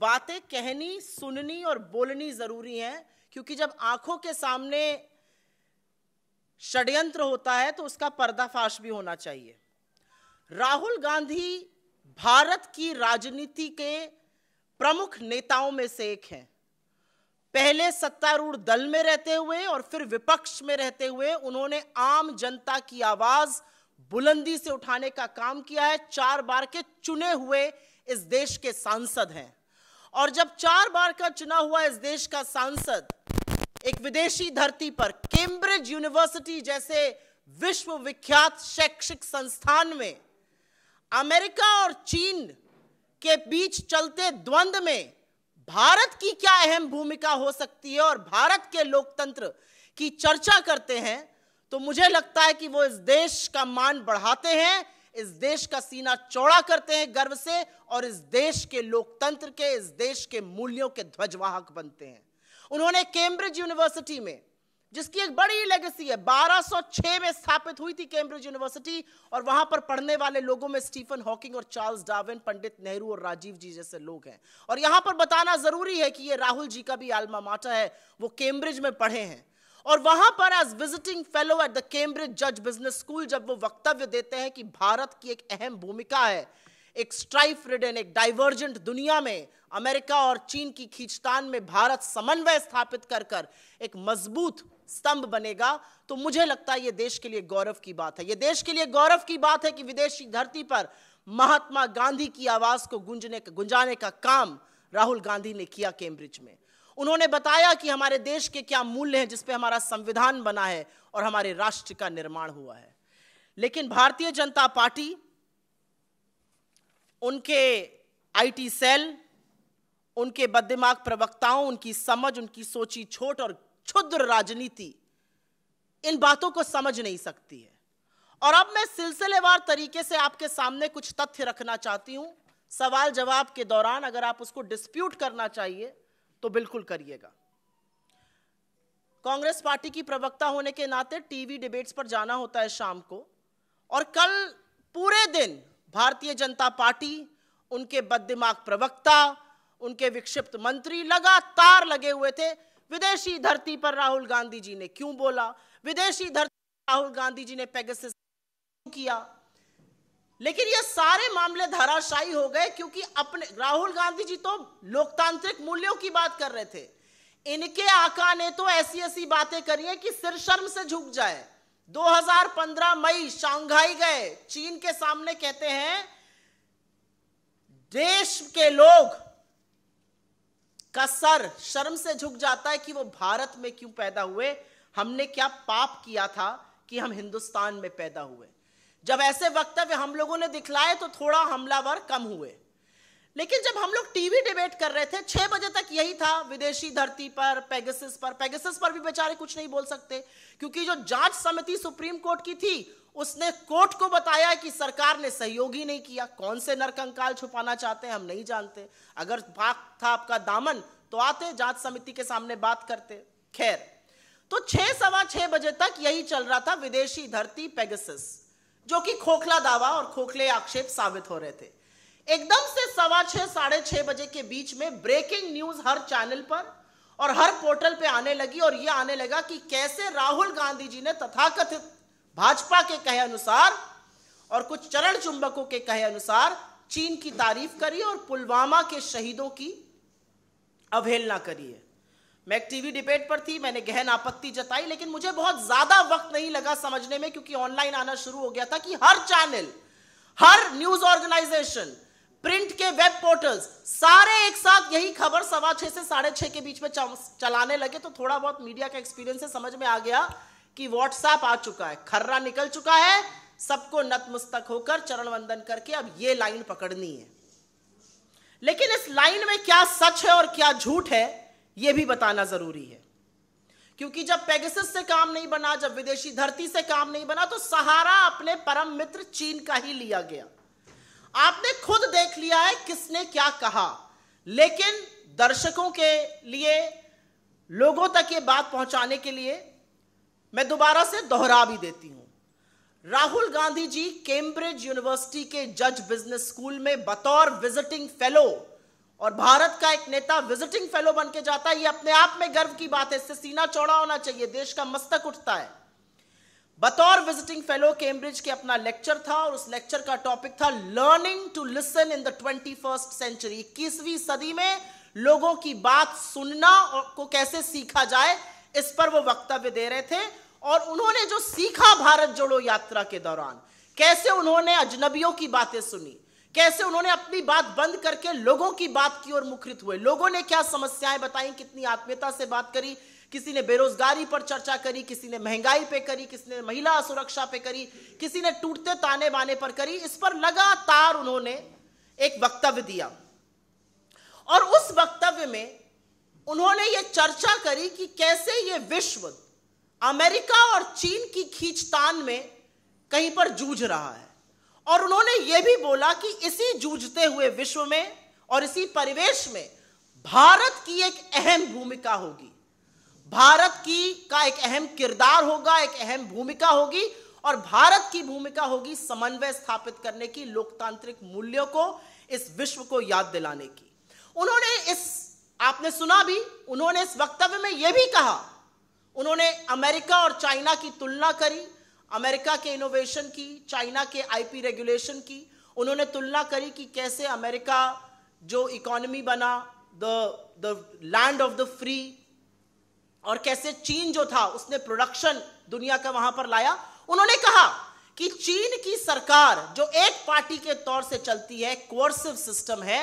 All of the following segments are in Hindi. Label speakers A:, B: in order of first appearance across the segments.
A: बातें कहनी सुननी और बोलनी जरूरी हैं क्योंकि जब आंखों के सामने षड्यंत्र होता है तो उसका पर्दाफाश भी होना चाहिए राहुल गांधी भारत की राजनीति के प्रमुख नेताओं में से एक हैं पहले सत्तारूढ़ दल में रहते हुए और फिर विपक्ष में रहते हुए उन्होंने आम जनता की आवाज बुलंदी से उठाने का काम किया है चार बार के चुने हुए इस देश के सांसद हैं और जब चार बार का चुना हुआ इस देश का सांसद एक विदेशी धरती पर कैम्ब्रिज यूनिवर्सिटी जैसे विश्व विख्यात शैक्षिक संस्थान में अमेरिका और चीन के बीच चलते द्वंद्व में भारत की क्या अहम भूमिका हो सकती है और भारत के लोकतंत्र की चर्चा करते हैं तो मुझे लगता है कि वो इस देश का मान बढ़ाते हैं इस देश का सीना चौड़ा करते हैं गर्व से और इस देश के लोकतंत्र के इस देश के मूल्यों के ध्वजवाहक बनते हैं उन्होंने कैम्ब्रिज यूनिवर्सिटी में जिसकी एक बड़ी लेगेसी है 1206 में स्थापित हुई थी कैम्ब्रिज यूनिवर्सिटी और वहां पर पढ़ने वाले लोगों में स्टीफन हॉकिंग और चार्ल्स डार्विन पंडित नेहरू और राजीव जी जैसे लोग हैं और यहां पर बताना जरूरी है कि ये राहुल जी का भी आलमा माटा है वो कैम्ब्रिज में पढ़े हैं और वहां पर as visiting fellow at the Cambridge जज बिजनेस स्कूल जब वो वक्तव्य देते हैं कि भारत की एक अहम भूमिका है एक स्ट्राइफ रिडन एक डाइवर्जेंट दुनिया में अमेरिका और चीन की खींचतान में भारत समन्वय स्थापित कर कर एक मजबूत स्तंभ बनेगा तो मुझे लगता है ये देश के लिए गौरव की बात है ये देश के लिए गौरव की बात है कि विदेशी धरती पर महात्मा गांधी की आवाज को गुंजने गुंजाने का काम राहुल गांधी ने किया कैम्ब्रिज में उन्होंने बताया कि हमारे देश के क्या मूल्य हैं जिस पे हमारा संविधान बना है और हमारे राष्ट्र का निर्माण हुआ है लेकिन भारतीय जनता पार्टी उनके आईटी सेल उनके बददिमाग प्रवक्ताओं उनकी समझ उनकी सोची छोट और क्षुद्र राजनीति इन बातों को समझ नहीं सकती है और अब मैं सिलसिलेवार तरीके से आपके सामने कुछ तथ्य रखना चाहती हूं सवाल जवाब के दौरान अगर आप उसको डिस्प्यूट करना चाहिए तो बिल्कुल करिएगा कांग्रेस पार्टी की प्रवक्ता होने के नाते टीवी डिबेट्स पर जाना होता है शाम को और कल पूरे दिन भारतीय जनता पार्टी उनके बददिमाग प्रवक्ता उनके विक्षिप्त मंत्री लगातार लगे हुए थे विदेशी धरती पर राहुल गांधी जी ने क्यों बोला विदेशी धरती पर राहुल गांधी जी ने पेगसिस किया लेकिन ये सारे मामले धराशायी हो गए क्योंकि अपने राहुल गांधी जी तो लोकतांत्रिक मूल्यों की बात कर रहे थे इनके आका ने तो ऐसी ऐसी बातें करी है कि सिर शर्म से झुक जाए 2015 मई शांघाई गए चीन के सामने कहते हैं देश के लोग का सर शर्म से झुक जाता है कि वो भारत में क्यों पैदा हुए हमने क्या पाप किया था कि हम हिंदुस्तान में पैदा हुए जब ऐसे वक्तव्य हम लोगों ने दिखलाए तो थोड़ा हमलावर कम हुए लेकिन जब हम लोग टीवी डिबेट कर रहे थे छह बजे तक यही था विदेशी धरती पर पेगसिस पर पेगसिस पर भी बेचारे कुछ नहीं बोल सकते क्योंकि जो जांच समिति सुप्रीम कोर्ट की थी उसने कोर्ट को बताया कि सरकार ने सहयोग ही नहीं किया कौन से नरकंकाल छुपाना चाहते हैं हम नहीं जानते अगर पाक था आपका दामन तो आते जांच समिति के सामने बात करते खैर तो छह सवा छह बजे तक यही चल रहा था विदेशी धरती पेगसिस जो कि खोखला दावा और खोखले आक्षेप साबित हो रहे थे एकदम से सवा छह साढ़े छह बजे के बीच में ब्रेकिंग न्यूज हर चैनल पर और हर पोर्टल पे आने लगी और यह आने लगा कि कैसे राहुल गांधी जी ने तथाकथित भाजपा के कहे अनुसार और कुछ चरण चुंबकों के कहे अनुसार चीन की तारीफ करी और पुलवामा के शहीदों की अवहेलना करी है मैं टीवी डिबेट पर थी मैंने गहन आपत्ति जताई लेकिन मुझे बहुत ज्यादा वक्त नहीं लगा समझने में क्योंकि ऑनलाइन आना शुरू हो गया था कि हर चैनल हर न्यूज ऑर्गेनाइजेशन प्रिंट के वेब पोर्टल्स सारे एक साथ यही खबर सवा छह से साढ़े छह के बीच में चलाने लगे तो थोड़ा बहुत मीडिया का एक्सपीरियंस है समझ में आ गया कि व्हाट्सएप आ चुका है खर्रा निकल चुका है सबको नतमस्तक होकर चरण वंदन करके अब ये लाइन पकड़नी है लेकिन इस लाइन में क्या सच है और क्या झूठ है यह भी बताना जरूरी है क्योंकि जब पेगसस से काम नहीं बना जब विदेशी धरती से काम नहीं बना तो सहारा अपने परम मित्र चीन का ही लिया गया आपने खुद देख लिया है किसने क्या कहा लेकिन दर्शकों के लिए लोगों तक ये बात पहुंचाने के लिए मैं दोबारा से दोहरा भी देती हूं राहुल गांधी जी कैम्ब्रिज यूनिवर्सिटी के जज बिजनेस स्कूल में बतौर विजिटिंग फेलो और भारत का एक नेता विजिटिंग फेलो बन के जाता है ये अपने आप में गर्व की बात है इससे सीना चौड़ा होना चाहिए देश का मस्तक उठता है बतौर विजिटिंग फेलो कैम्ब्रिज के अपना लेक्चर था और उस लेक्चर का टॉपिक था learning to listen in the twenty first century इक्कीसवीं सदी में लोगों की बात सुनना और को कैसे सीखा जाए इस पर वो वक्तव्य दे रहे थे और उन्होंने जो सीखा भारत जोड़ो यात्रा के दौरान कैसे उन्होंने अजनबियों की बातें सुनी कैसे उन्होंने अपनी बात बंद करके लोगों की बात की ओर मुखरित हुए लोगों ने क्या समस्याएं बताई कितनी आत्मीयता से बात करी किसी ने बेरोजगारी पर चर्चा करी किसी ने महंगाई पे करी किसी ने महिला सुरक्षा पे करी किसी ने टूटते ताने बाने पर करी इस पर लगातार उन्होंने एक वक्तव्य दिया और उस वक्तव्य में उन्होंने ये चर्चा करी कि कैसे ये विश्व अमेरिका और चीन की खींचतान में कहीं पर जूझ रहा है और उन्होंने यह भी बोला कि इसी जूझते हुए विश्व में और इसी परिवेश में भारत की एक अहम भूमिका होगी भारत की का एक अहम किरदार होगा एक अहम भूमिका होगी और भारत की भूमिका होगी समन्वय स्थापित करने की लोकतांत्रिक मूल्यों को इस विश्व को याद दिलाने की उन्होंने इस आपने सुना भी उन्होंने इस वक्तव्य में यह भी कहा उन्होंने अमेरिका और चाइना की तुलना करी अमेरिका के इनोवेशन की चाइना के आईपी रेगुलेशन की उन्होंने तुलना करी कि कैसे अमेरिका जो इकोनॉमी बना the the land of the free और कैसे चीन जो था उसने प्रोडक्शन दुनिया का वहां पर लाया उन्होंने कहा कि चीन की सरकार जो एक पार्टी के तौर से चलती है कोर्सिव सिस्टम है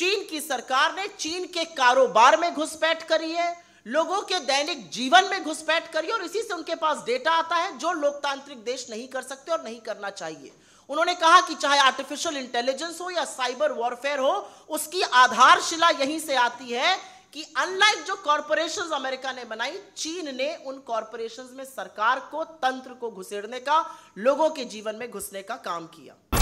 A: चीन की सरकार ने चीन के कारोबार में घुसपैठ करी है लोगों के दैनिक जीवन में घुसपैठ करिए और इसी से उनके पास डेटा आता है जो लोकतांत्रिक देश नहीं कर सकते और नहीं करना चाहिए उन्होंने कहा कि चाहे आर्टिफिशियल इंटेलिजेंस हो या साइबर वॉरफेयर हो उसकी आधारशिला यहीं से आती है कि अनलाइक जो कॉरपोरेशन अमेरिका ने बनाई चीन ने उन कॉरपोरेशन में सरकार को तंत्र को घुसेड़ने का लोगों के जीवन में घुसने का काम किया